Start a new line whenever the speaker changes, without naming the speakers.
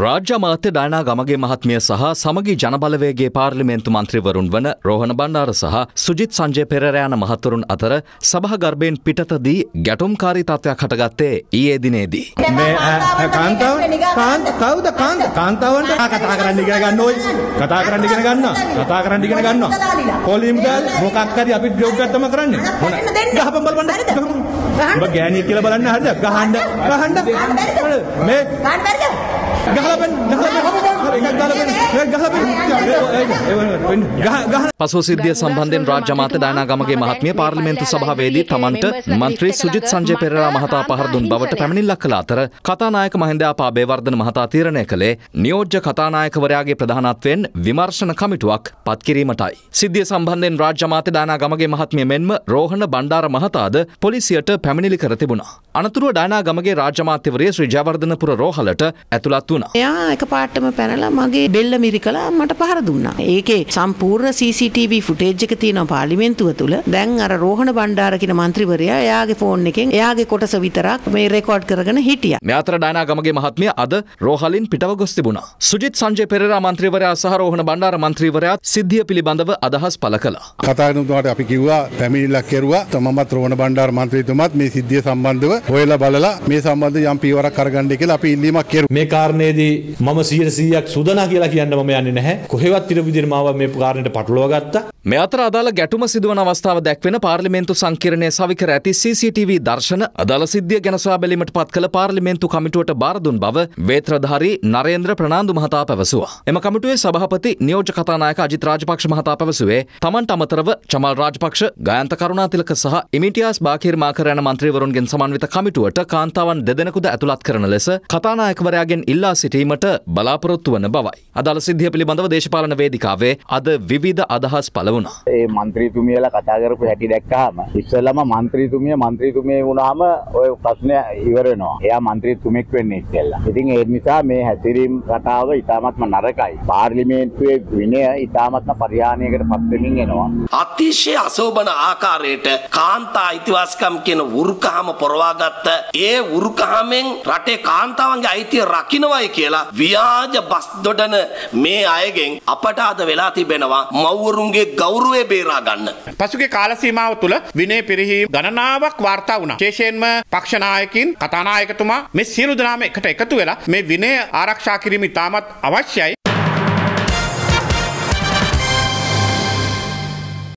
රාජ්‍ය මාත්‍ය ඩයනා ගමගේ මහත්මිය සහ සමගී ජනබලවේගේ පාර්ලිමේන්තු මන්ත්‍රීවරුන් වන රෝහණ බණ්ඩාර සහ සුජිත් සංජය පෙරර යන මහතුරුන් අතර සභාගර්භයෙන් පිටතදී ගැටුම්කාරී තත්ත්වයක් හටගත්තේ ඊයේ දිනේදී. මේ කාන්තාව කවුද කාන්ත කාන්තාවන්ට කතා කරන්න ඉගෙන ගන්න ඕයි. කතා කරන්න ඉගෙන ගන්නවා. කතා කරන්න ඉගෙන ගන්නවා. කොලීම් ගාල් මොකක් හරි අපි ජොබ් එකක් තමයි කරන්නේ. ගහපම් බලන්න. ඔබ ගෑණියෙක් කියලා බලන්න හරිද? ගහන්න ගහන්න. මේ ගහන්න බැරිද? Gahlaban, gahlaban. Gahlaban, gahlaban. Gahlaban, gahlaban. පසුසිද්ධිය සම්බන්ධෙන් රාජ්‍ය මාත දානාගමගේ මහත්මිය පාර්ලිමේන්තු සභාවේදී තමන්ට මන්ත්‍රී සුජිත් සංජය පෙරේරා මහතා පහර දුන් බවට පැමිණිල්ලක් කළ අතර කතානායක මහින්දයා පාබේවර්ධන මහතා තීරණය කළේ නියෝජ්‍ය කතානායකවරයාගේ ප්‍රධානත්වයෙන් විමර්ශන කමිටුවක් පත්කිරීමටයි. සිද්ධිය සම්බන්ධෙන් රාජ්‍ය මාත දානාගමගේ මහත්මිය මෙන්ම රෝහණ බණ්ඩාර මහතාද පොලිසියට පැමිණිලි කර තිබුණා. අනතුරුව දානාගමගේ රාජ්‍ය මාත්‍යවරිය ශ්‍රී ජයවර්ධනපුර රෝහලට ඇතුළත් වුණා. එයා එකපාරටම පැනලා මගේ බෙල්ල මිරිකලා මට පහ පහර දුන්නා. ඒකේ සම්පූර්ණ CCTV ෆුටේජ් එක තියෙනවා පාර්ලිමේන්තුව තුල. දැන් අර රෝහණ බණ්ඩාර කියන മന്ത്രിවරයා එයාගේ ෆෝන් එකෙන් එයාගේ කොටස විතරක් මේ රෙකෝඩ් කරගෙන හිටියා. මේ අතර ඩයනා ගමගේ මහත්මිය අද රෝහලින් පිටව ගොස් තිබුණා. සුජිත් සංජය පෙරේරා මන්ත්‍රීවරයා සහ රෝහණ බණ්ඩාර මන්ත්‍රීවරයා සිද්ධිය පිළිබඳව අදහස් පළ කළා. කතානුතුමාට අපි කිව්වා පැමිණිල්ලක් කෙරුවා. තමමත් රෝහණ බණ්ඩාර මන්ත්‍රීතුමත් මේ සිද්ධිය සම්බන්ධව හොයලා බලලා මේ සම්බන්ධ යම් පියවරක් අරගන්න කියලා අපි ඉල්ලීමක් කෙරුවා. මේ කාරණේදී මම 100%ක් සුදනා කියලා කියන්න මම යන්නේ නැහැ. කොහෙවත් ඉරවිදිර මාව මේ ප්‍රකාරණයට පටලවා ගත්තා මේ අතර අදාළ ගැටුම සිදුවන අවස්ථාව දැක්වෙන පාර්ලිමේන්තු සංකීර්ණය සවිකර ඇති CCTV දර්ශන අදාළ සිද්ධිය ගැන සොයා බැලීමට පත් කළ පාර්ලිමේන්තු කමිටුවට බාර දුන් බව වේත්‍රධාරී නරේන්ද්‍ර ප්‍රනාන්දු මහතා පැවසුවා. එම කමිටුවේ සභාපති නියෝජ්‍ය කතානායක අජිත් රාජපක්ෂ මහතා පැවසුවේ තමන්ට අමතරව චමල් රාජපක්ෂ, ගයන්ත කරුණාතිලක සහ ඉමිටියාස් බාකිර් මාකර යන മന്ത്രിවරුන්ගෙන් සමන්විත කමිටුවට කාන්තාවන් දෙදෙනෙකුද ඇතුළත් කරන ලෙස කතානායකවරයාගෙන් ඉල්ලා සිටීමට බලාපොරොත්තු වන බවයි. අදාළ සිද්ධිය පිළිබඳව දේශපාලන වේදිකාවේ අද විවිධ අදහස් පළ පහළ වුණා. ඒ මන්ත්‍රීතුමියලා කතා කරපු හැටි දැක්කහම ඉස්සෙල්ලාම මන්ත්‍රීතුමිය මන්ත්‍රීතුමිය වුණාම ওই ප්‍රශ්නය ඉවර වෙනවා. එයා මන්ත්‍රීතුමෙක් වෙන්නේ ඉස්සෙල්ලා. ඉතින් ඒ නිසා මේ හැසිරීම් කතාව ඉතාමත්ම නරකයි. පාර්ලිමේන්තුවේ විනය ඉතාමත්ම පරිහානියකට පත් වෙමින් එනවා. අතිශය අසෝබන ආකාරයට කාන්තා අයිතිවාසිකම් කියන උරුකහම පොරවාගත්ත ඒ උරුකහමෙන් රටේ කාන්තාවන්ගේ අයිතිය රකින්නවයි කියලා ව්‍යාජ බස් දොඩන මේ අයගෙන් අපට අද වෙලා තිබෙනවා මව්වරුන්ගේ ගෞරවය බේරා ගන්න. පසුගේ කාල සීමාව තුළ විනය පිරිහීම් ගණනාවක් වාර්තා වුණා. විශේෂයෙන්ම පක්ෂ නායකින් කතානායකතුමා මේ සියලු දෙනාම එකට එකතු වෙලා මේ විනය ආරක්ෂා කිරීම ඉතාමත් අවශ්‍යයි.